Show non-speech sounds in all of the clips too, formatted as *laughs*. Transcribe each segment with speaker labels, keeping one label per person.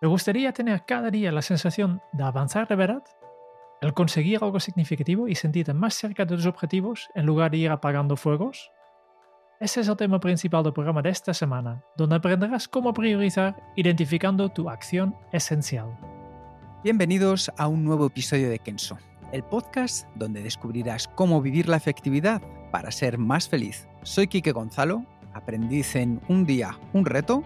Speaker 1: ¿Te gustaría tener cada día la sensación de avanzar de verdad, el conseguir algo significativo y sentirte más cerca de tus objetivos en lugar de ir apagando fuegos. Ese es el tema principal del programa de esta semana, donde aprenderás cómo priorizar identificando tu acción esencial.
Speaker 2: Bienvenidos a un nuevo episodio de Kenso, el podcast donde descubrirás cómo vivir la efectividad para ser más feliz. Soy Quique Gonzalo, aprendiz en Un día, un reto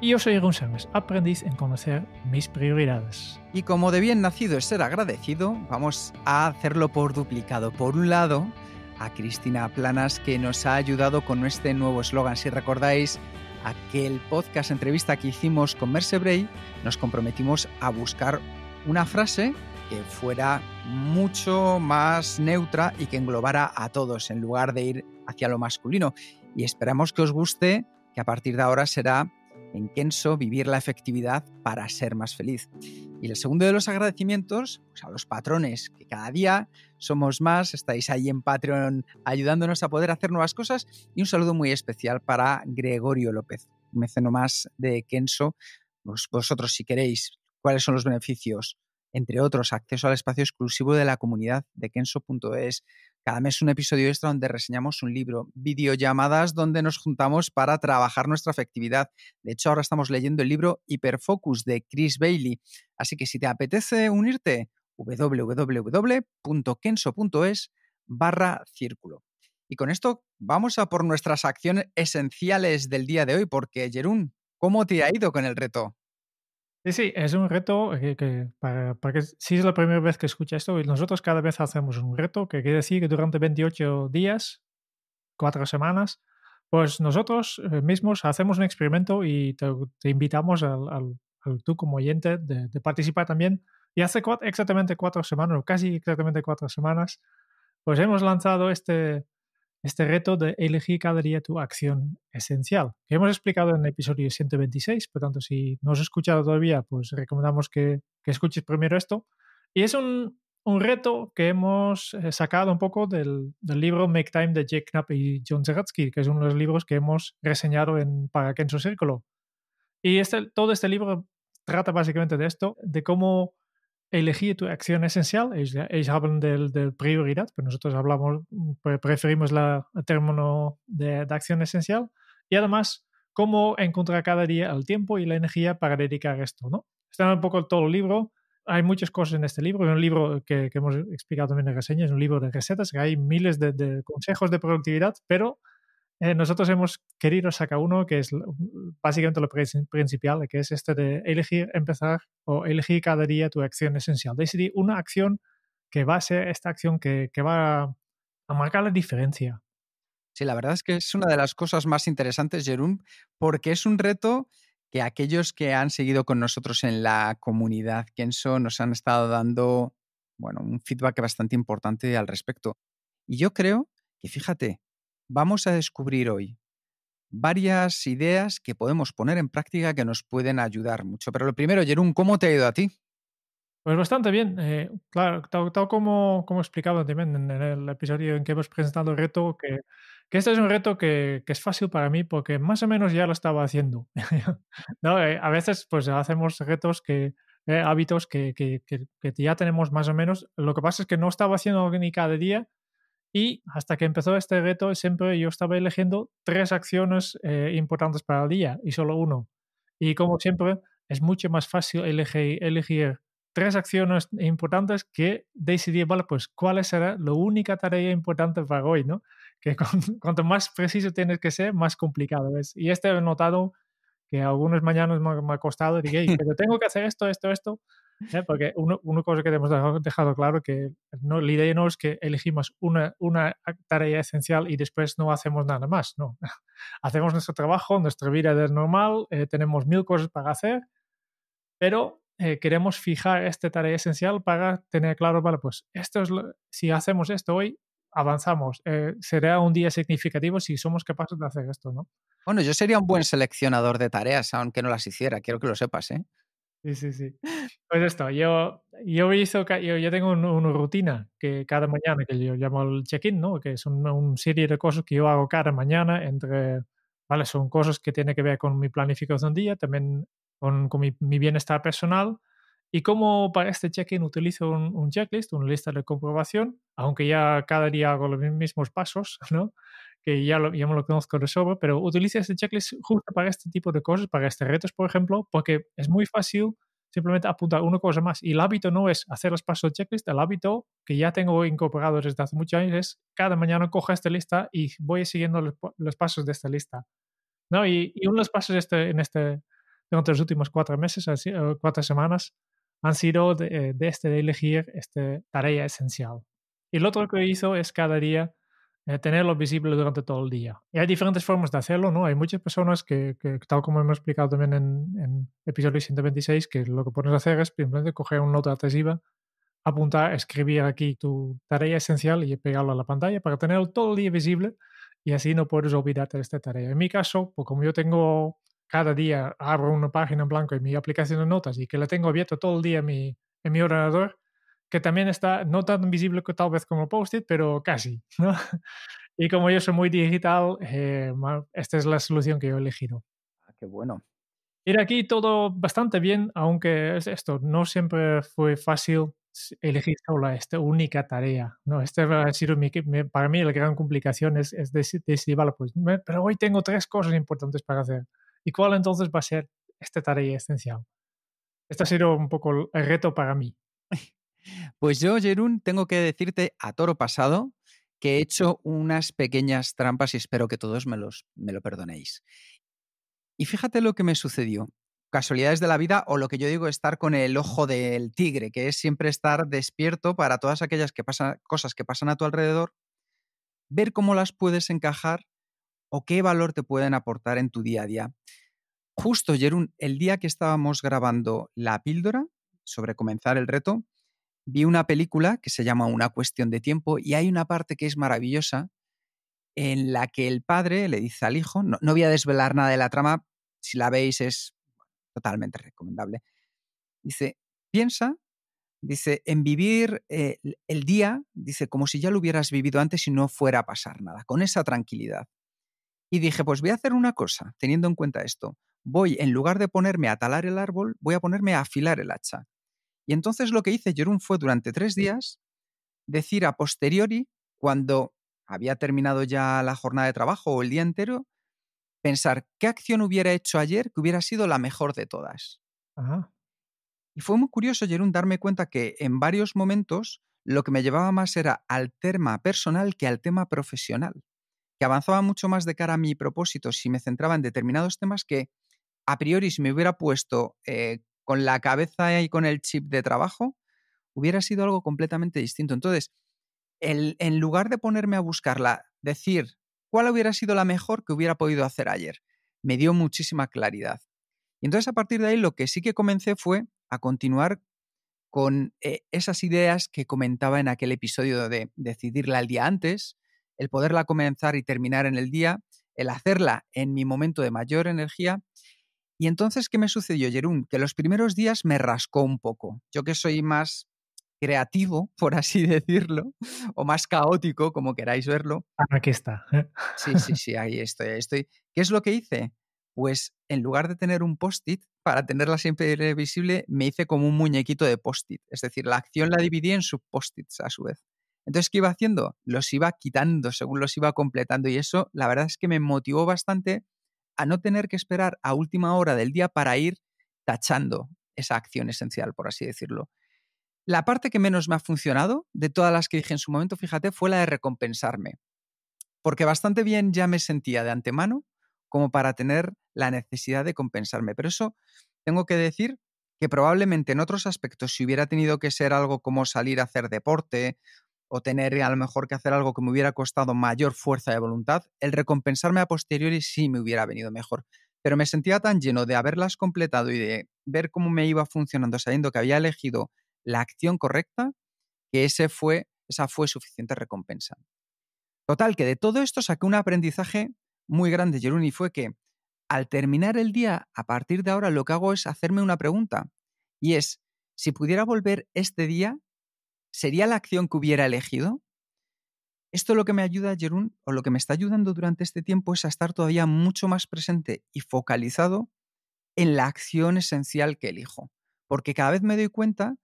Speaker 1: y yo soy González, aprendiz en conocer mis prioridades.
Speaker 2: Y como de bien nacido es ser agradecido, vamos a hacerlo por duplicado. Por un lado, a Cristina Planas, que nos ha ayudado con este nuevo eslogan. Si recordáis aquel podcast entrevista que hicimos con Merce Bray, nos comprometimos a buscar una frase que fuera mucho más neutra y que englobara a todos en lugar de ir hacia lo masculino. Y esperamos que os guste, que a partir de ahora será en Kenso, vivir la efectividad para ser más feliz. Y el segundo de los agradecimientos, pues, a los patrones, que cada día somos más, estáis ahí en Patreon ayudándonos a poder hacer nuevas cosas. Y un saludo muy especial para Gregorio López, meceno más de Kenso. vosotros, si queréis, cuáles son los beneficios, entre otros, acceso al espacio exclusivo de la comunidad de Kenso.es, cada mes un episodio extra donde reseñamos un libro, videollamadas donde nos juntamos para trabajar nuestra efectividad. De hecho, ahora estamos leyendo el libro Hyperfocus de Chris Bailey. Así que si te apetece unirte, www.kenso.es barra círculo. Y con esto vamos a por nuestras acciones esenciales del día de hoy, porque Jerún, ¿cómo te ha ido con el reto?
Speaker 1: Sí, sí, es un reto eh, que, para, que si es la primera vez que escucha esto, nosotros cada vez hacemos un reto, que quiere decir que durante 28 días, cuatro semanas, pues nosotros eh, mismos hacemos un experimento y te, invitamos al, tú como oyente de, participar también. Y hace exactamente cuatro semanas, o casi exactamente cuatro semanas, pues hemos lanzado este, este reto de elegir cada día tu acción esencial, que hemos explicado en el episodio 126, por tanto, si no has escuchado todavía, pues recomendamos que, que escuches primero esto. Y es un, un reto que hemos eh, sacado un poco del, del, libro Make Time de Jake Knapp y John Zeratsky, que es uno de los libros que hemos reseñado en Para Kenzo Círculo. Y este, todo este libro trata básicamente de esto, de cómo elegir tu acción esencial. Ellos, hablan de, prioridad, pero nosotros hablamos, mm, preferimos la, el término de, acción esencial. Y además, cómo encontrar cada día el tiempo y la energía para dedicar esto, ¿no? Está un poco todo el libro. Hay muchas cosas en este libro. Es un libro que, hemos explicado también en reseña, es un libro de recetas, que hay miles de consejos de productividad, pero eh, nosotros hemos querido sacar uno que es básicamente lo principal, que es este de elegir empezar o elegir cada día tu acción esencial. Decidir una
Speaker 2: acción que
Speaker 1: va a ser esta acción que, va a marcar la diferencia.
Speaker 2: Sí, la verdad es que es una de las cosas más interesantes, Jerón, porque es un reto que aquellos que han seguido con nosotros en la comunidad Kenso nos han estado dando, bueno, un feedback bastante importante al respecto. Y yo creo que, fíjate, vamos a descubrir hoy varias ideas que podemos poner en práctica que nos pueden ayudar mucho. Pero lo primero, Jerón, ¿cómo te ha ido a ti?
Speaker 1: Pues bastante bien. Eh, claro, tal, como, como, he explicado también en el episodio en que hemos presentado el reto, que, que este es un reto que, es fácil para mí porque más o menos ya lo estaba haciendo. *laughs* no, eh, a veces pues hacemos retos que, eh, hábitos que, que, que, ya tenemos más o menos. Lo que pasa es que no estaba haciendo ni cada día, y hasta que empezó este reto, siempre yo estaba eligiendo tres acciones eh, importantes para el día y solo uno. Y como siempre, es mucho más fácil elegir, tres acciones importantes que decidir, vale, pues cuál será la única tarea importante para hoy, ¿no? Que *laughs* cuanto más preciso tienes que ser, más complicado es. Y este he notado que algunos mañanas me, ha costado, digo, pero tengo que hacer esto, esto, esto. ¿eh? porque una cosa que hemos dejado, claro que no, la idea no es que elegimos una, una tarea esencial y después no hacemos nada más, no. *laughs* Hacemos nuestro trabajo, nuestra vida es normal, eh, tenemos mil cosas para hacer, pero eh, queremos fijar esta tarea esencial para tener claro, vale, pues esto es si hacemos esto hoy, avanzamos. Eh, será un día significativo si somos capaces de hacer esto, ¿no?
Speaker 2: Bueno, yo sería un buen pues seleccionador de tareas, aunque no las hiciera, quiero que lo sepas, ¿eh?
Speaker 1: Sí, sí, sí. *laughs* Pues esto, yo, yo, hizo, yo, yo tengo una rutina que cada mañana, que yo llamo el check-in, ¿no? que es una un serie de cosas que yo hago cada mañana entre, vale, son cosas que tienen que ver con mi planificación del día, también con, con mi, mi, bienestar personal. Y como para este check-in utilizo un, un, checklist, una lista de comprobación, aunque ya cada día hago los mismos pasos, *laughs* ¿no? que ya, ya me lo conozco de sobra, pero utilice este checklist justo para este tipo de cosas, para este retos, por ejemplo, porque es muy fácil simplemente apuntar una cosa más. Y el hábito no es hacer los pasos de checklist, el hábito que ya tengo incorporado desde hace muchos años es cada mañana cojo esta lista y voy siguiendo los, pasos de esta lista. ¿no? Y, y uno de los pasos este, en este, durante los últimos cuatro meses, cuatro semanas, han sido de, eh, este de elegir esta tarea esencial. Y lo otro que hizo es cada día eh, tenerlo visible durante todo el día. Y hay diferentes formas de hacerlo, ¿no? Hay muchas personas que, tal como hemos explicado también en, episodio 126, que lo que puedes hacer es simplemente coger una nota adhesiva, apuntar, escribir aquí tu tarea esencial y pegarlo a la pantalla para tenerlo todo el día visible y así no puedes olvidarte de esta tarea. En mi caso, pues como yo tengo cada día, abro una página en blanco en mi aplicación de notas y que la tengo abierta todo el día en mi, en mi ordenador, que también está no tan visible que tal vez como Post-it, pero casi, *laughs* ¿no? Y como yo soy muy digital, eh, esta es la solución que yo he elegido. Ah, qué bueno. Ir aquí todo bastante bien, aunque es esto, no siempre fue fácil elegir solo esta única tarea. ¿no? Este para mí la gran complicación es, decidir, pues, pero hoy tengo tres cosas importantes para hacer. ¿Y cuál entonces va a ser esta tarea esencial? Este ha sido un poco el reto para mí.
Speaker 2: Pues yo, Jerún, tengo que decirte a toro pasado que he hecho unas pequeñas trampas y espero que todos me, los, me lo perdonéis. Y fíjate lo que me sucedió. Casualidades de la vida o lo que yo digo estar con el ojo del tigre, que es siempre estar despierto para todas aquellas que cosas que pasan a tu alrededor, ver cómo las puedes encajar o qué valor te pueden aportar en tu día a día. Justo, Jerún, el día que estábamos grabando la píldora sobre comenzar el reto, vi una película que se llama Una cuestión de tiempo y hay una parte que es maravillosa en la que el padre le dice al hijo, no, voy a desvelar nada de la trama, si la veis es totalmente recomendable, dice, piensa, dice, en vivir eh, el día, dice, como si ya lo hubieras vivido antes y no fuera a pasar nada, con esa tranquilidad. Y dije, pues voy a hacer una cosa, teniendo en cuenta esto, voy, en lugar de ponerme a talar el árbol, voy a ponerme a afilar el hacha. Y entonces lo que hice Jerón fue durante tres días decir a posteriori, cuando había terminado ya la jornada de trabajo o el día entero, pensar qué acción hubiera hecho ayer que hubiera sido la mejor de todas. Y fue muy curioso, Jerón, darme cuenta que en varios momentos lo que me llevaba más era al tema personal que al tema profesional, que avanzaba mucho más de cara a mi propósito si me centraba en determinados temas que a priori si me hubiera puesto eh, con la cabeza y con el chip de trabajo, hubiera sido algo completamente distinto. Entonces, el, en lugar de ponerme a buscarla, decir cuál hubiera sido la mejor que hubiera podido hacer ayer, me dio muchísima claridad. Y entonces a partir de ahí lo que sí que comencé fue a continuar con eh, esas ideas que comentaba en aquel episodio de decidirla el día antes, el poderla comenzar y terminar en el día, el hacerla en mi momento de mayor energía y entonces, ¿qué me sucedió, Jerún? Que los primeros días me rascó un poco. Yo que soy más creativo, por así *laughs* decirlo, o más caótico, como queráis verlo.
Speaker 1: Aquí está. *laughs*
Speaker 2: Sí, sí, sí, ahí estoy, ahí estoy. ¿Qué es lo que hice? Pues en lugar de tener un post-it, para tenerla siempre visible, me hice como un muñequito de post-it. Es decir, la acción la dividí en sub post-its a su vez. Entonces, ¿qué iba haciendo? Los iba quitando según los iba completando y eso, la verdad es que me motivó bastante a no tener que esperar a última hora del día para ir tachando esa acción esencial, por así decirlo. La parte que menos me ha funcionado de todas las que dije en su momento, fíjate, fue la de recompensarme. Porque bastante bien ya me sentía de antemano como para tener la necesidad de compensarme. Pero eso tengo que decir que probablemente en otros aspectos, si hubiera tenido que ser algo como salir a hacer deporte o tener eh, a lo mejor que hacer algo que me hubiera costado mayor fuerza de voluntad, el recompensarme a posteriori sí me hubiera venido mejor. Pero me sentía tan lleno de haberlas completado y de ver cómo me iba funcionando sabiendo que había elegido la acción correcta, que ese fue, esa fue suficiente recompensa. Total, que de todo esto saqué un aprendizaje muy grande, Jeruni, y fue que al terminar el día, a partir de ahora lo que hago es hacerme una pregunta, y es, si pudiera volver este día, ¿sería la acción que hubiera elegido? Esto lo que me ayuda, Jerún, o lo que me está ayudando durante este tiempo es a estar todavía mucho más presente y focalizado en la acción esencial que elijo. Porque cada vez me doy cuenta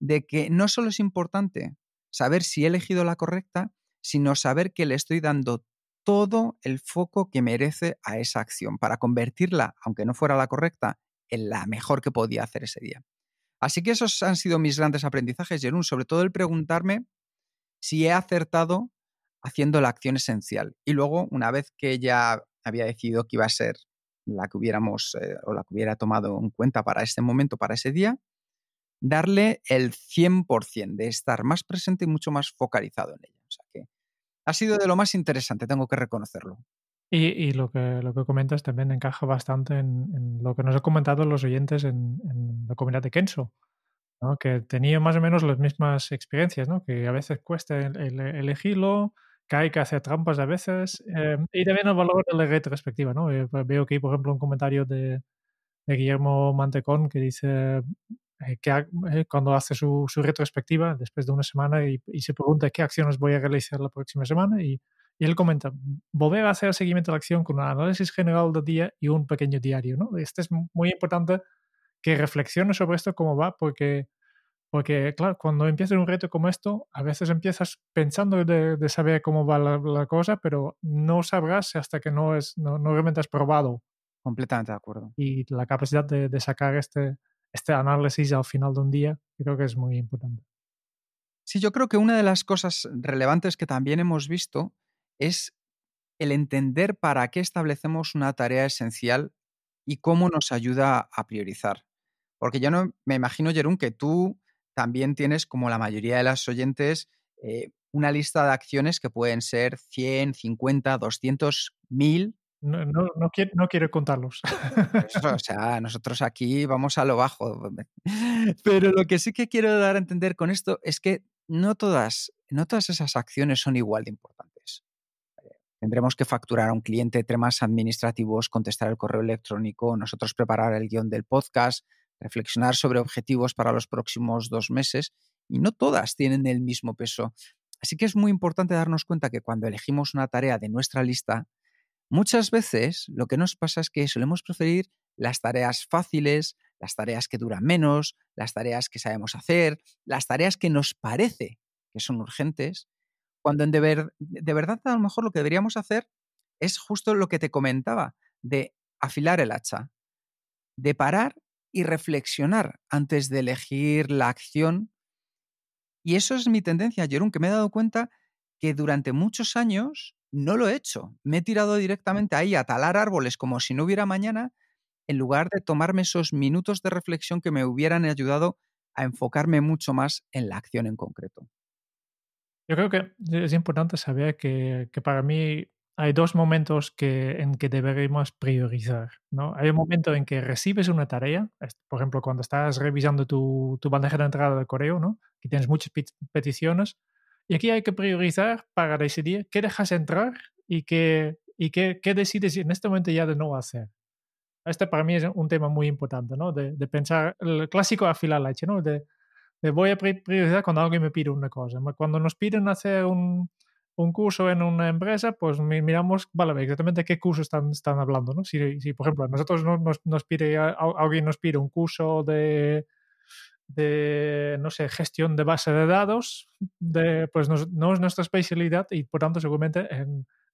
Speaker 2: de que no solo es importante saber si he elegido la correcta, sino saber que le estoy dando todo el foco que merece a esa acción para convertirla, aunque no fuera la correcta, en la mejor que podía hacer ese día. Así que esos han sido mis grandes aprendizajes, Jerún, sobre todo el preguntarme si he acertado haciendo la acción esencial. Y luego, una vez que ya había decidido que iba a ser la que hubiéramos eh, o la que hubiera tomado en cuenta para este momento, para ese día, darle el 100% de estar más presente y mucho más focalizado en ella. O sea que ha sido de lo más interesante, tengo que reconocerlo.
Speaker 1: Y, lo, que, lo que comentas también encaja bastante en, lo que nos han comentado los oyentes en, la comunidad de Kenso, que tenía más o menos las mismas experiencias, que a veces cuesta elegirlo, que hay que hacer trampas a veces, eh, y también el valor de la retrospectiva. Eh, pues veo que por ejemplo, un comentario de, Guillermo Mantecón que dice eh, que cuando hace su, su, retrospectiva, después de una semana, y, y se pregunta qué acciones voy a realizar la próxima semana, y y él comenta, volver a hacer seguimiento de la acción con un análisis general de día y un pequeño diario. ¿no? Este es muy importante que reflexiones sobre esto, cómo va, porque, porque claro, cuando empiezas un reto como esto, a veces empiezas pensando de, saber cómo va la, cosa, pero no sabrás hasta que no, es, no, realmente has probado. Completamente de acuerdo. Y la capacidad de, sacar este, este análisis al final de un día, creo que es muy importante.
Speaker 2: Sí, yo creo que una de las cosas relevantes que también hemos visto es el entender para qué establecemos una tarea esencial y cómo nos ayuda a priorizar. Porque yo no me imagino, Jerón, que tú también tienes, como la mayoría de las oyentes, eh, una lista de acciones que pueden ser 100, 50, 200, 1000.
Speaker 1: No, quiero, contarlos.
Speaker 2: Pues o *laughs* sea, nosotros aquí vamos a lo bajo. *laughs* Pero lo que sí que quiero dar a entender con esto es que no todas, no todas esas acciones son igual de importantes tendremos que facturar a un cliente temas administrativos, contestar el correo electrónico, nosotros preparar el guión del podcast, reflexionar sobre objetivos para los próximos dos meses y no todas tienen el mismo peso. Así que es muy importante darnos cuenta que cuando elegimos una tarea de nuestra lista, muchas veces lo que nos pasa es que solemos preferir las tareas fáciles, las tareas que duran menos, las tareas que sabemos hacer, las tareas que nos parece que son urgentes cuando en de, de verdad a lo mejor lo que deberíamos hacer es justo lo que te comentaba, de afilar el hacha, de parar y reflexionar antes de elegir la acción. Y eso es mi tendencia, Jerón, que me he dado cuenta que durante muchos años no lo he hecho. Me he tirado mm. directamente ahí a talar árboles como si no hubiera mañana, en lugar de tomarme esos minutos de reflexión que me hubieran ayudado a enfocarme mucho más en la acción en concreto.
Speaker 1: Yo creo que e-, es importante saber que, que para mí hay dos momentos que, en que deberíamos priorizar. ¿no? Hay un momento en que recibes una tarea, por ejemplo, cuando estás revisando tu, tu bandeja de entrada de correo, ¿no? tienes muchas peticiones, y aquí hay que priorizar para decidir qué dejas entrar y qué, y qué, qué decides en este momento ya de no hacer. Este para mí es un tema muy importante, ¿no? de, pensar el clásico afilar la ¿no? de voy a priorizar cuando alguien me pide una cosa. Cuando nos piden hacer un, un curso en una empresa, pues miramos, vale, exactamente qué curso están, están hablando, ¿no? Si, por ejemplo, nosotros nos, nos pide, alguien nos pide un curso de, de, no sé, gestión de base de datos, de, pues no, es nuestra especialidad y por tanto seguramente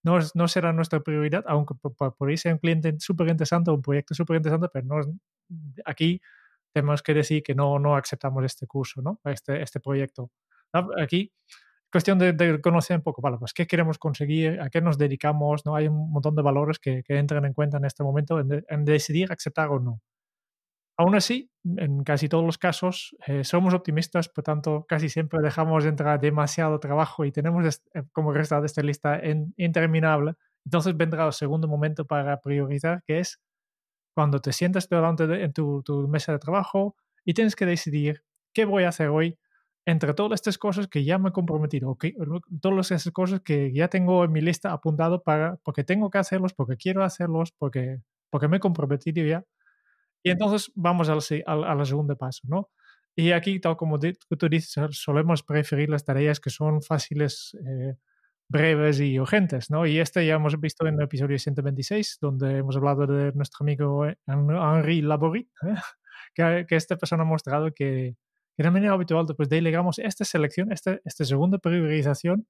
Speaker 1: no, no, será nuestra prioridad, aunque por, ahí sea un cliente súper interesante, un proyecto súper interesante, pero no, aquí tenemos que decir que no, no aceptamos este curso, ¿no? este, este proyecto. Ah, aquí, cuestión de, conocer un poco, pues, qué queremos conseguir, a qué nos dedicamos, ¿no? Hay un montón de valores que, que entran en cuenta en este momento en, decidir aceptar o no. Aún así, en casi todos los casos, eh, somos optimistas, por tanto, casi siempre dejamos entrar demasiado trabajo y tenemos eh, como resultado esta lista interminable. Entonces vendrá el segundo momento para priorizar, que es cuando te sientas delante de en tu, mesa de trabajo y tienes que decidir qué voy a hacer hoy entre todas estas cosas que ya me he comprometido, que, todas esas cosas que ya tengo en mi lista apuntado para, porque tengo que hacerlos, porque quiero hacerlos, porque, porque me he comprometido ya. Y entonces vamos al, al, segundo paso, ¿no? Y aquí, tal como tú dices, solemos preferir las tareas que son fáciles, eh, breves y urgentes, ¿no? Y este ya hemos visto en el episodio 126, donde hemos hablado de nuestro amigo e-, Henri Laborit, ¿eh? *laughs* que, que, esta persona ha mostrado que, que de manera habitual pues, delegamos esta selección, esta, esta segunda priorización,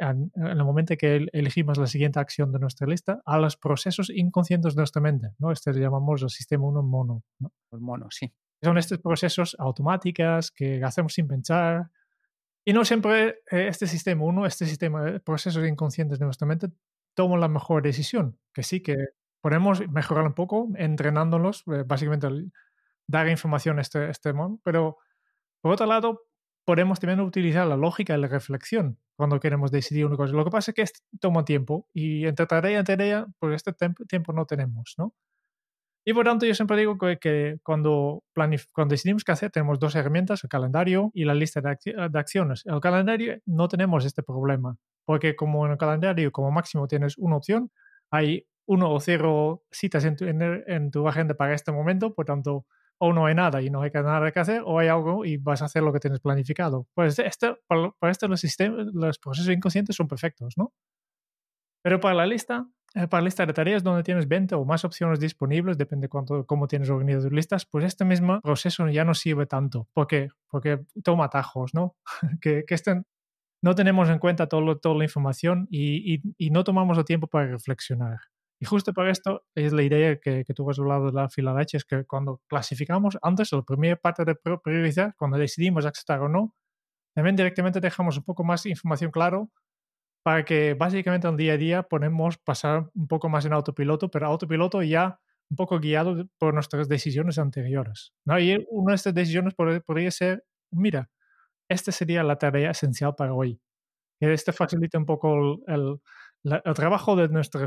Speaker 1: en, en, el momento que elegimos la siguiente acción de nuestra lista, a los procesos inconscientes de nuestra mente, ¿no? Este lo llamamos el sistema 1 mono, ¿no?
Speaker 2: El mono, sí.
Speaker 1: Son estos procesos automáticas que hacemos sin pensar, y no siempre eh, este sistema uno, este sistema de procesos inconscientes de nuestra mente toma la mejor decisión, que sí que podemos mejorar un poco entrenándolos, eh, básicamente dar información a este, este pero por otro lado podemos también utilizar la lógica y la reflexión cuando queremos decidir una cosa. Lo que pasa es que esto toma tiempo y entre tarea y tarea, pues este tiempo no tenemos, ¿no? Y por tanto, yo siempre digo que, cuando, cuando decidimos qué hacer, tenemos dos herramientas, el calendario y la lista de, acciones. de acciones. El calendario no tenemos este problema, porque como en el calendario como máximo tienes una opción, hay uno o cero citas en tu, agenda para este momento, por tanto, o no hay nada y no hay nada que hacer, o hay algo y vas a hacer lo que tienes planificado. Pues este, para, esto los, sistemas, los procesos inconscientes son perfectos, ¿no? Pero para la lista eh, para lista de tareas donde tienes 20 o más opciones disponibles, depende cuánto, cómo tienes organizado tus listas, pues este mismo proceso ya no sirve tanto. ¿Por qué? Porque toma atajos, ¿no? *laughs* que, que estén, no tenemos en cuenta todo, toda la información y, y, no tomamos el tiempo para reflexionar. Y justo para esto es la idea que, que tú has hablado de la fila de H, es que cuando clasificamos antes, la primera parte de priorizar, cuando decidimos aceptar o no, también directamente dejamos un poco más información claro para que básicamente en día a día podemos pasar un poco más en autopiloto, pero autopiloto ya un poco guiado por nuestras decisiones anteriores. ¿no? Y una de estas decisiones podría ser, mira, esta sería la tarea esencial para hoy. Y esto facilita un poco el, trabajo de nuestros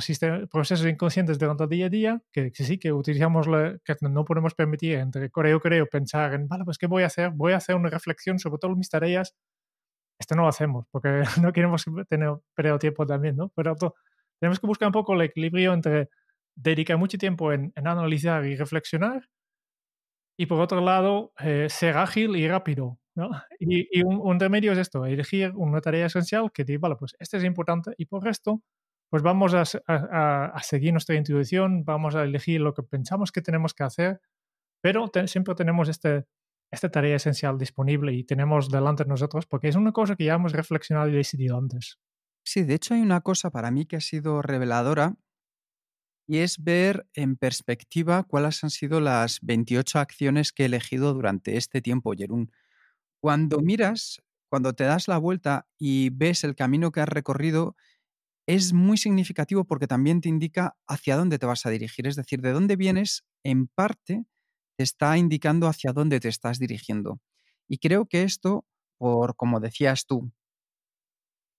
Speaker 1: procesos inconscientes de el día a día, que, sí que utilizamos, que no podemos permitir entre correo, creo, pensar en, vale, pues ¿qué voy a hacer? Voy a hacer una reflexión sobre todas mis tareas esto no lo hacemos porque *laughs* no queremos tener periodo tiempo también, ¿no? Pero tenemos que buscar un poco el equilibrio entre dedicar mucho tiempo en, analizar y reflexionar y por otro lado eh, ser ágil y rápido, ¿no? Y, un, remedio es esto, elegir una tarea esencial que diga, vale, pues este es importante y por resto pues vamos a, seguir nuestra intuición, vamos a elegir lo que pensamos que tenemos que hacer, pero siempre tenemos este esta tarea esencial disponible y tenemos delante nosotros, porque es una cosa
Speaker 2: que ya hemos reflexionado y decidido antes. Sí, de hecho hay una cosa para mí que ha sido reveladora y es ver en perspectiva cuáles han sido las 28 acciones que he elegido durante este tiempo, Jerún. Cuando miras, cuando te das la vuelta y ves el camino que has recorrido, es muy significativo porque también te indica hacia dónde te vas a dirigir, es decir, de dónde vienes en parte te está indicando hacia dónde te estás dirigiendo. Y creo que esto, por como decías tú,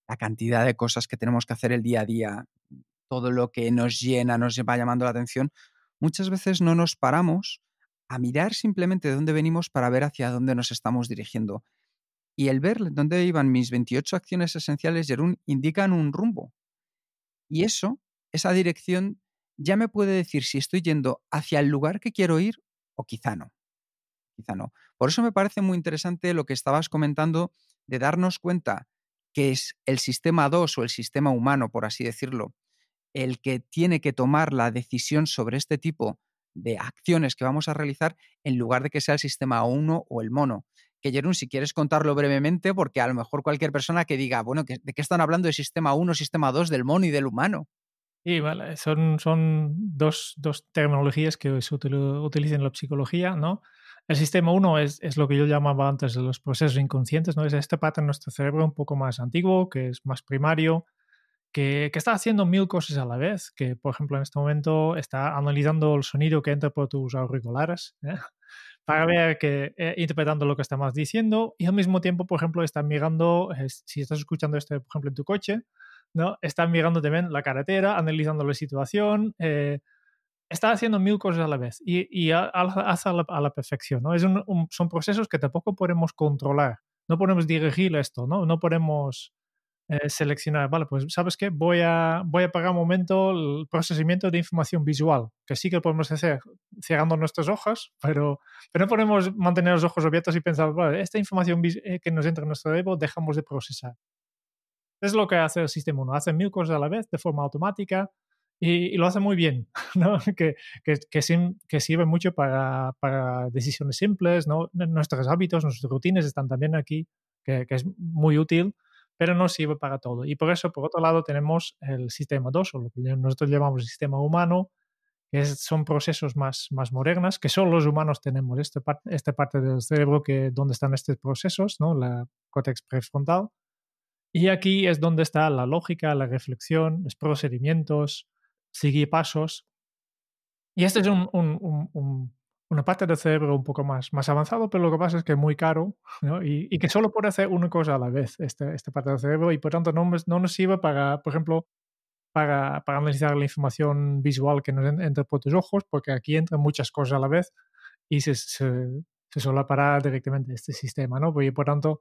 Speaker 2: la cantidad de cosas que tenemos que hacer el día a día, todo lo que nos llena, nos va llamando la atención, muchas veces no nos paramos a mirar simplemente de dónde venimos para ver hacia dónde nos estamos dirigiendo. Y el ver dónde iban mis 28 acciones esenciales, Jerún, indican un rumbo. Y eso, esa dirección, ya me puede decir si estoy yendo hacia el lugar que quiero ir o quizá no. Quizá no. Por eso me parece muy interesante lo que estabas comentando de darnos cuenta que es el sistema 2 o el sistema humano, por así decirlo, el que tiene que tomar la decisión sobre este tipo de acciones que vamos a realizar en lugar de que sea el sistema 1 o el mono. Que Jerón, si quieres contarlo brevemente, porque a lo mejor cualquier persona que diga, bueno, ¿de qué están hablando de sistema 1, sistema 2, del mono y del humano?
Speaker 1: Y vale, son, son dos, dos terminologías que se utilizan en la psicología, ¿no? El sistema 1 es, es, lo que yo llamaba antes los procesos inconscientes, ¿no? Es este parte de nuestro cerebro un poco más antiguo, que es más primario, que, que, está haciendo mil cosas a la vez, que por ejemplo en este momento está analizando el sonido que entra por tus auriculares, ¿eh? *laughs* para ver que, eh, interpretando lo que estamos diciendo, y al mismo tiempo, por ejemplo, está mirando, eh, si estás escuchando esto, por ejemplo, en tu coche, ¿no? Está mirando también la carretera, analizando la situación, eh, está haciendo mil cosas a la vez y, y a, a la, perfección, son procesos que tampoco podemos controlar, no podemos dirigir esto, ¿no? podemos eh, seleccionar, vale, pues sabes qué, voy a, voy a pagar un momento el procesamiento de información visual, que sí que podemos hacer cerrando nuestras hojas, pero, no podemos mantener los ojos abiertos y pensar, vale, esta información eh, que nos entra en nuestro cerebro dejamos de procesar. Es lo que hace el sistema 1, hace mil cosas a la vez de forma automática y, lo hace muy bien, *laughs* que, que, sirve mucho para, decisiones simples, ¿no? nuestros hábitos, nuestras rutinas están también aquí, que, es muy útil, pero no sirve para todo. Y por eso, por otro lado, tenemos el sistema 2, o lo que nosotros llamamos sistema humano, que son procesos más, más modernos, que solo los humanos tenemos esta, parte, esta parte del cerebro que, donde están estos procesos, ¿no? la córtex prefrontal, y aquí es donde está la lógica, la reflexión, los procedimientos, seguir pasos. Y este es un, una parte del cerebro un poco más, más avanzado, pero lo que pasa es que es muy caro y, que solo puede hacer una cosa a la vez este, esta parte del cerebro y por tanto no, no nos sirve para, por ejemplo, para, analizar la información visual que nos entra por tus ojos, porque aquí entran muchas cosas a la vez y se, se, solapará directamente este sistema, ¿no? Y por tanto,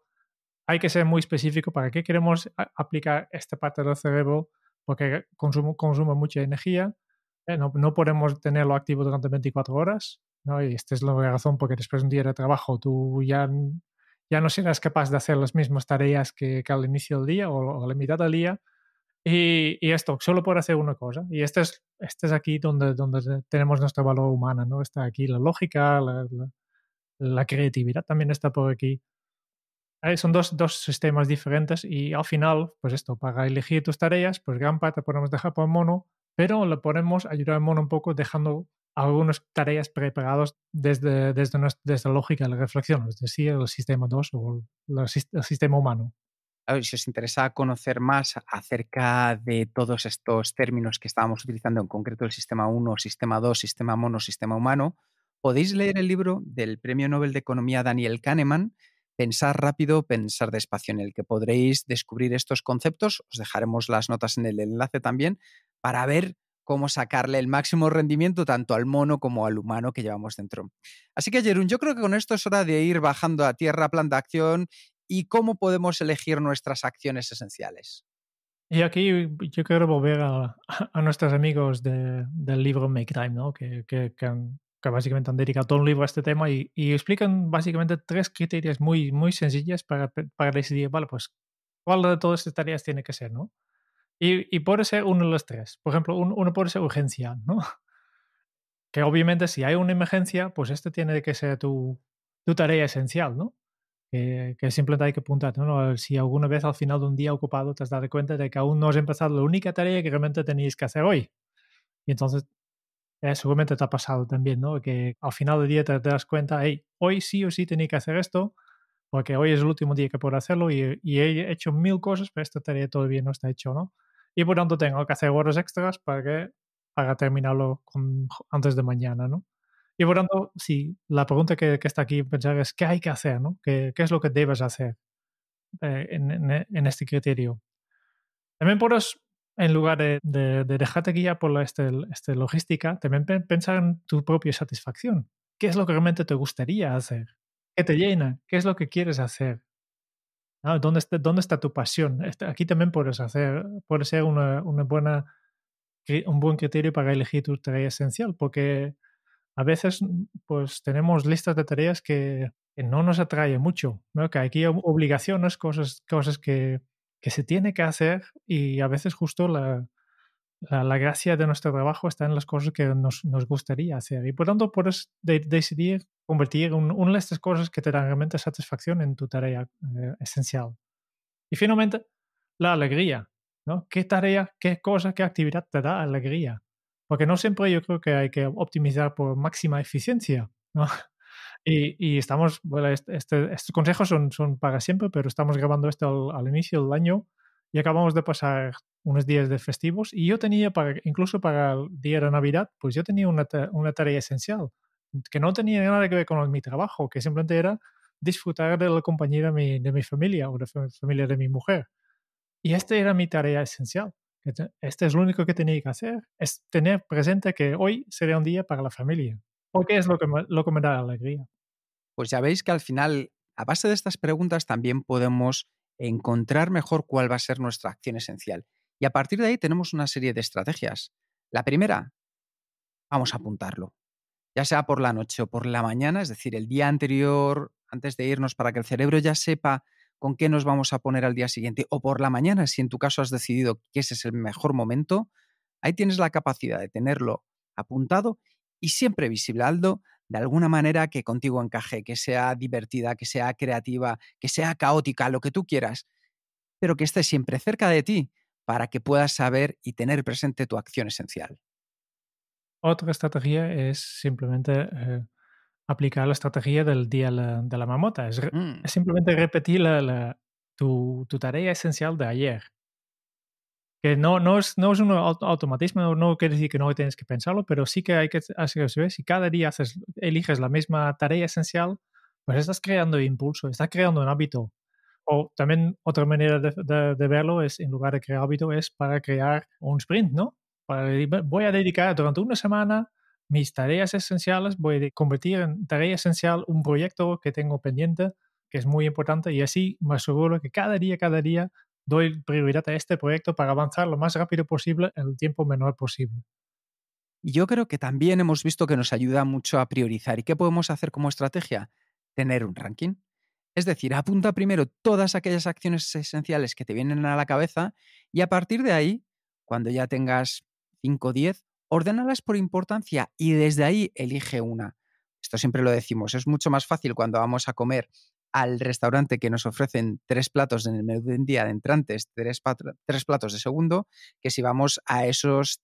Speaker 1: hay que ser muy específico para qué queremos aplicar esta parte del cerebro, porque consume, mucha energía, eh, no, podemos tenerlo activo durante 24 horas, ¿no? y esta es la razón porque después de un día de trabajo tú ya, ya no serás capaz de hacer las mismas tareas que, al inicio del día o, a la mitad del día, y, esto, solo por hacer una cosa. Y este es, este es aquí donde, donde tenemos nuestro valor humano, ¿no? Está aquí la lógica, la, la creatividad también está por aquí. Eh, son dos, sistemas diferentes y al final, pues esto, para elegir tus tareas, pues gran parte podemos dejar por mono, pero le podemos ayudar al mono un poco dejando algunas tareas preparadas desde, la lógica de la reflexión, es decir, el sistema 2 o el, el sistema humano.
Speaker 2: A ver, si os interesa conocer más acerca de todos estos términos que estábamos utilizando, en concreto el sistema 1, sistema 2, sistema mono, sistema humano, podéis leer el libro del Premio Nobel de Economía Daniel Kahneman, Pensar rápido, pensar despacio, en el que podréis descubrir estos conceptos. Os dejaremos las notas en el enlace también para ver cómo sacarle el máximo rendimiento tanto al mono como al humano que llevamos dentro. Así que, Jerun, yo creo que con esto es hora de ir bajando a tierra plan de acción y cómo podemos elegir nuestras acciones esenciales.
Speaker 1: Y aquí yo quiero volver a, nuestros amigos del libro Make Time, ¿no? que, que básicamente han dedicado todo un libro a este tema y, explican básicamente tres criterios muy, muy sencillas para, para, decidir, vale, pues cuál de todas estas tareas tiene que ser, ¿no? Y, y puede ser uno de los tres. Por ejemplo, uno puede ser urgencia, ¿no? *laughs* Que obviamente si hay una emergencia, pues este tiene que ser tu, tu tarea esencial, ¿no? Que, simplemente hay que apuntar, ¿no? Si alguna vez al final de un día ocupado te has dado cuenta de que aún no has empezado la única tarea que realmente tenéis que hacer hoy. Y entonces eh, seguramente te ha pasado también, ¿no? Que al final del día te, das cuenta, hey, hoy sí o sí tenía que hacer esto, porque hoy es el último día que puedo hacerlo y, he hecho mil cosas, pero esta tarea todavía no está hecha, ¿no? Y por tanto tengo que hacer horas extras para, que, para terminarlo antes de mañana, ¿no? Y por tanto, sí, la pregunta que, está aquí pensar es qué hay que hacer, ¿no? ¿Qué, qué es lo que debes hacer eh, en, este criterio? También puedes en lugar de, dejarte guiar por la este, este logística, también pensar en tu propia satisfacción. ¿Qué es lo que realmente te gustaría hacer? ¿Qué te llena? ¿Qué es lo que quieres hacer? ¿Dónde, está, tu pasión? Este, aquí también puedes hacer, puede ser una, buena, un buen criterio para elegir tu tarea esencial, porque a veces mm, pues tenemos listas de tareas que, no nos atraen mucho, ¿no? que aquí obligaciones, cosas, cosas que, que se tiene que hacer y a veces justo la, gracia de nuestro trabajo está en las cosas que nos, gustaría hacer. Y por tanto, puedes decidir convertir un, una de estas cosas que te dan realmente satisfacción en tu tarea eh, esencial. Y finalmente, la alegría. ¿no? ¿Qué tarea, qué cosa, qué actividad te da alegría? Porque no siempre yo creo que hay que optimizar por máxima eficiencia. ¿no? Y, y, estamos, bueno, este, estos consejos son, son para siempre, pero estamos grabando esto al, inicio del año y acabamos de pasar unos días de festivos y yo tenía, para, incluso para el día de Navidad, pues yo tenía una, una tarea esencial que no tenía nada que ver con mi trabajo, que simplemente era disfrutar de la compañía de mi, de mi familia o de la familia de mi mujer. Y esta era mi tarea esencial. Este es lo único que tenía que hacer, es tener presente que hoy sería un día para la familia, qué es lo que, lo que me da alegría.
Speaker 2: Pues ya veis que al final, a base de estas preguntas, también podemos encontrar mejor cuál va a ser nuestra acción esencial. Y a partir de ahí tenemos una serie de estrategias. La primera, vamos a apuntarlo, ya sea por la noche o por la mañana, es decir, el día anterior, antes de irnos, para que el cerebro ya sepa con qué nos vamos a poner al día siguiente, o por la mañana, si en tu caso has decidido que ese es el mejor momento, ahí tienes la capacidad de tenerlo apuntado y siempre visible, Aldo, de alguna manera que contigo encaje, que sea divertida, que sea creativa, que sea caótica, lo que tú quieras, pero que esté siempre cerca de ti para que puedas saber y tener presente tu acción esencial.
Speaker 1: Otra estrategia es simplemente eh, aplicar la estrategia del día de la mamota, es, mm. simplemente repetir la, tu, tarea esencial de ayer que no, no, es, un automatismo, no quiere decir que no tienes que pensarlo, pero sí que hay que hacerse. Si cada día haces, eliges la misma tarea esencial, pues estás creando impulso, estás creando un hábito. O también otra manera de, verlo es, en lugar de crear hábito, es para crear un sprint, ¿no? voy a dedicar durante una semana mis tareas esenciales, voy a convertir en tarea esencial un proyecto que tengo pendiente, que es muy importante, y así más seguro que cada día, cada día doy prioridad a este proyecto para avanzar lo más rápido posible en el tiempo menor posible.
Speaker 2: Yo creo que también hemos visto que nos ayuda mucho a priorizar. ¿Y qué podemos hacer como estrategia? Tener un ranking. Es decir, apunta primero todas aquellas acciones esenciales que te vienen a la cabeza y a partir de ahí, cuando ya tengas 5 o 10, ordénalas por importancia y desde ahí elige una esto siempre lo decimos, es mucho más fácil cuando vamos a comer al restaurante que nos ofrecen tres platos en el menú del día de entrantes, tres, tres platos de segundo, que si vamos a esos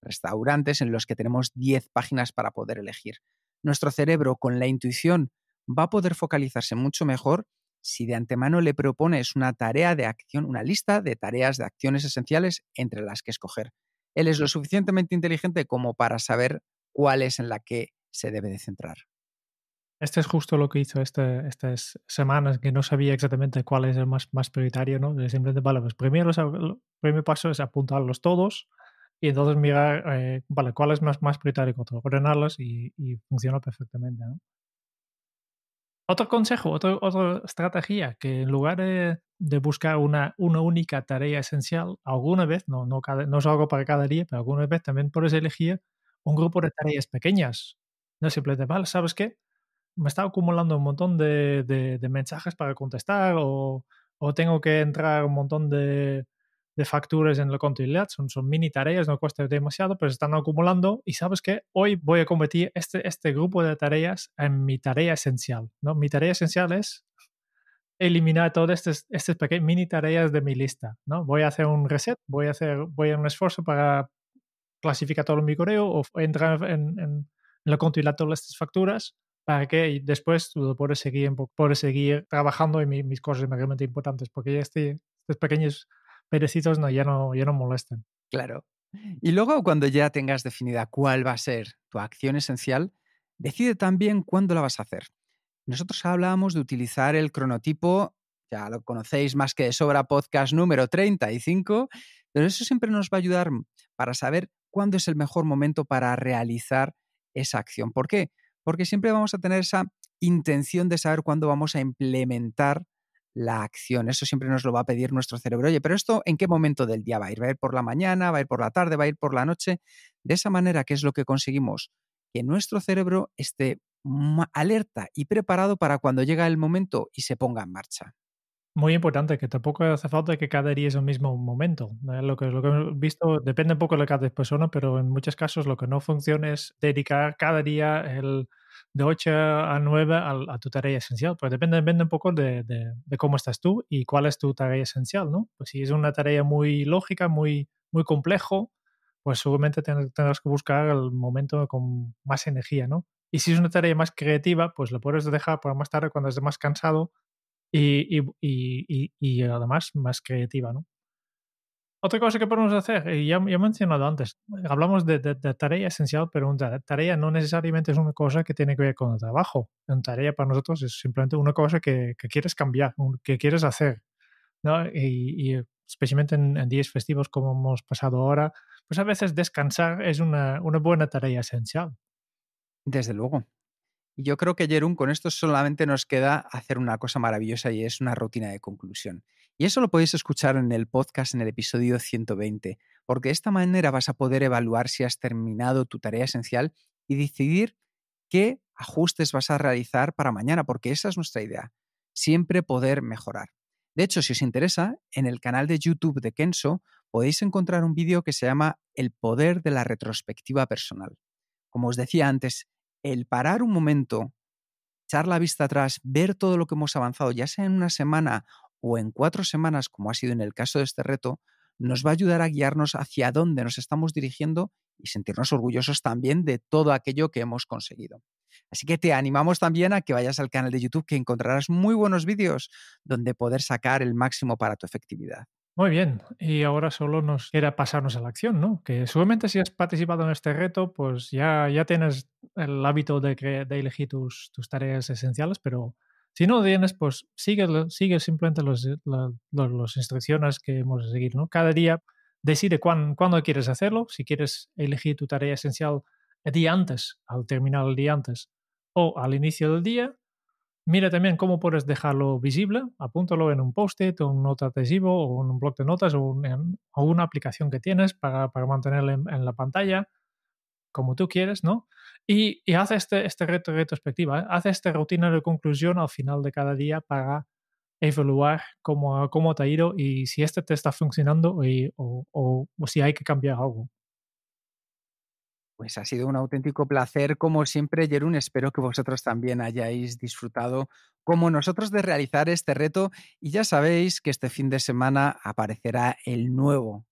Speaker 2: restaurantes en los que tenemos diez páginas para poder elegir. Nuestro cerebro con la intuición va a poder focalizarse mucho mejor si de antemano le propones una tarea de acción, una lista de tareas de acciones esenciales entre las que escoger. Él es lo suficientemente inteligente como para saber cuál es en la que se debe de centrar. Este
Speaker 1: es justo lo que hizo este, estas semanas, que no sabía exactamente cuál es el más, más prioritario, ¿no? Simplemente, pues primero el primer paso es apuntarlos todos y entonces mirar, eh, cuál es más, más prioritario que ordenarlos y, funciona perfectamente, Otro consejo, otro, otra estrategia, que en lugar de, buscar una, una, única tarea esencial, alguna vez, no, no, no es algo para cada día, pero alguna vez también puedes elegir un grupo de tareas pequeñas no simplemente, vale, ¿sabes qué? Me está acumulando un montón de, mensajes para contestar o, tengo que entrar un montón de, de facturas en la continuidad Son, son mini tareas, no cuesta demasiado, pero se están acumulando y sabes que hoy voy a convertir este, este grupo de tareas en mi tarea esencial. ¿no? Mi tarea esencial es eliminar todas estas, pequeñas mini tareas de mi lista, ¿no? Voy a hacer un reset, voy a hacer voy a un esfuerzo para clasificar todo mi correo o entrar en, la todas estas facturas para que después puedas seguir, seguir trabajando en mis, cosas realmente importantes, porque ya este, estos pequeños perecitos no, ya, no, ya no molesten.
Speaker 2: Claro. Y luego, cuando ya tengas definida cuál va a ser tu acción esencial, decide también cuándo la vas a hacer. Nosotros hablábamos de utilizar el cronotipo, ya lo conocéis más que de sobra, podcast número 35, pero eso siempre nos va a ayudar para saber cuándo es el mejor momento para realizar esa acción. ¿Por qué? Porque siempre vamos a tener esa intención de saber cuándo vamos a implementar la acción. Eso siempre nos lo va a pedir nuestro cerebro. Oye, pero esto en qué momento del día va a ir? ¿Va a ir por la mañana? ¿Va a ir por la tarde? ¿Va a ir por la noche? De esa manera, ¿qué es lo que conseguimos? Que nuestro cerebro esté alerta y preparado para cuando llega el momento y se ponga en marcha.
Speaker 1: Muy importante, que tampoco hace falta que cada día es el mismo momento. Lo, que, lo que hemos visto depende un poco de cada persona, pero en muchos casos lo que no funciona es dedicar cada día el, de 8 a 9 a, tu tarea esencial. Pues depende, un poco de, de, cómo estás tú y cuál es tu tarea esencial, ¿no? Pues si es una tarea muy lógica, muy, muy complejo, pues seguramente tendrás que buscar el momento con más energía, ¿no? Y si es una tarea más creativa, pues lo puedes dejar para más tarde cuando estés más cansado y, y, y, y además más creativa, ¿no? Otra cosa que podemos hacer, eh, y ya, he mencionado antes, hablamos de, tarea esencial, pero una tarea no necesariamente es una cosa que tiene que ver con el trabajo. Una tarea para nosotros es simplemente una cosa que, quieres cambiar, que quieres hacer. ¿no? Y, especialmente en, en, días festivos como hemos pasado ahora, pues a veces descansar es una, una buena tarea esencial.
Speaker 2: Desde luego, y yo creo que Jerón con esto solamente nos queda hacer una cosa maravillosa y es una rutina de conclusión. Y eso lo podéis escuchar en el podcast en el episodio 120, porque de esta manera vas a poder evaluar si has terminado tu tarea esencial y decidir qué ajustes vas a realizar para mañana, porque esa es nuestra idea, siempre poder mejorar. De hecho, si os interesa, en el canal de YouTube de Kenso podéis encontrar un vídeo que se llama El poder de la retrospectiva personal. Como os decía antes, el parar un momento, echar la vista atrás, ver todo lo que hemos avanzado, ya sea en una semana o en cuatro semanas, como ha sido en el caso de este reto, nos va a ayudar a guiarnos hacia dónde nos estamos dirigiendo y sentirnos orgullosos también de todo aquello que hemos conseguido. Así que te animamos también a que vayas al canal de YouTube que encontrarás muy buenos vídeos donde poder sacar el máximo para tu efectividad.
Speaker 1: Muy bien, y ahora solo nos queda pasarnos a la acción, ¿no? Que seguramente si has participado en este reto, pues ya, ya tienes el hábito de, elegir tus, tareas esenciales, pero si no lo tienes, pues sigue, sigue simplemente las los, instrucciones que hemos de seguir, ¿no? Cada día decide cuándo quieres hacerlo, si quieres elegir tu tarea esencial el día antes, al terminar el día antes, o al inicio del día, Mira también cómo puedes dejarlo visible, apúntalo en un post-it o un nota adhesivo o en un blog de notas o, en, alguna aplicación que tienes para, mantenerlo en, la pantalla, como tú quieres, ¿no? Y, y haz este, este reto retrospectiva, ¿eh? haz esta rutina de conclusión al final de cada día para evaluar cómo, te ha ido y si este te está funcionando o si hay que cambiar algo.
Speaker 2: Pues ha sido un auténtico placer, como siempre, Jerún. Espero que vosotros también hayáis disfrutado como nosotros de realizar este reto y ya sabéis que este fin de semana aparecerá el nuevo.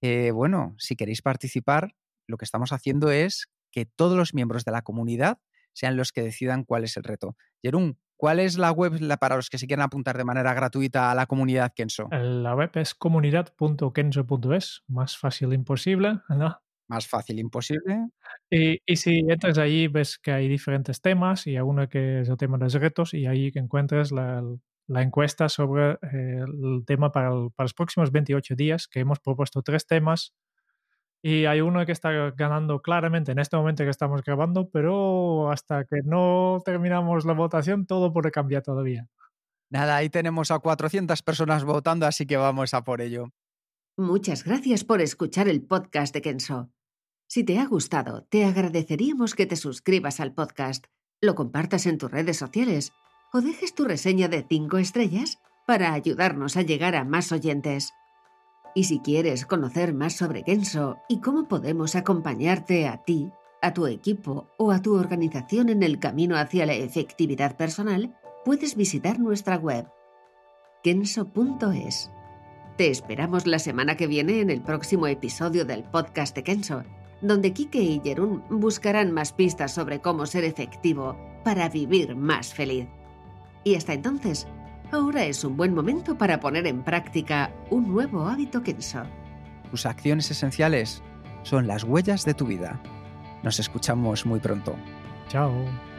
Speaker 2: Eh, bueno, si queréis participar, lo que estamos haciendo es que todos los miembros de la comunidad sean los que decidan cuál es el reto. Jerún, ¿cuál es la web para los que se quieran apuntar de manera gratuita a la comunidad Kenso?
Speaker 1: La web es comunidad.kenzo.es más fácil imposible, *laughs* ¿no?
Speaker 2: más fácil imposible.
Speaker 1: Y, si entras allí, ves que hay diferentes temas y uno que es el tema de los retos y ahí que encuentras la, la encuesta sobre eh, el tema para, para, los próximos 28 días, que hemos propuesto tres temas y hay uno que está ganando claramente en este momento que estamos grabando, pero hasta que no terminamos la votación todo puede cambiar todavía.
Speaker 2: Nada, ahí tenemos a 400 personas votando, así que vamos a por ello. Muchas gracias por escuchar el podcast de Kenso. Si te ha gustado, te agradeceríamos que te suscribas al podcast, lo compartas en tus redes sociales o dejes tu reseña de 5 estrellas para ayudarnos a llegar a más oyentes. Y si quieres conocer más sobre Kenso y cómo podemos acompañarte a ti, a tu equipo o a tu organización en el camino hacia la efectividad personal, puedes visitar nuestra web kenso.es. Te esperamos la semana que viene en el próximo episodio del podcast de Kenso, donde Kike y Jerun buscarán más pistas sobre cómo ser efectivo para vivir más feliz. Y hasta entonces, ahora es un buen momento para poner en práctica un nuevo hábito Kenso. Tus acciones esenciales son las huellas de tu vida. Nos escuchamos muy pronto. Chao.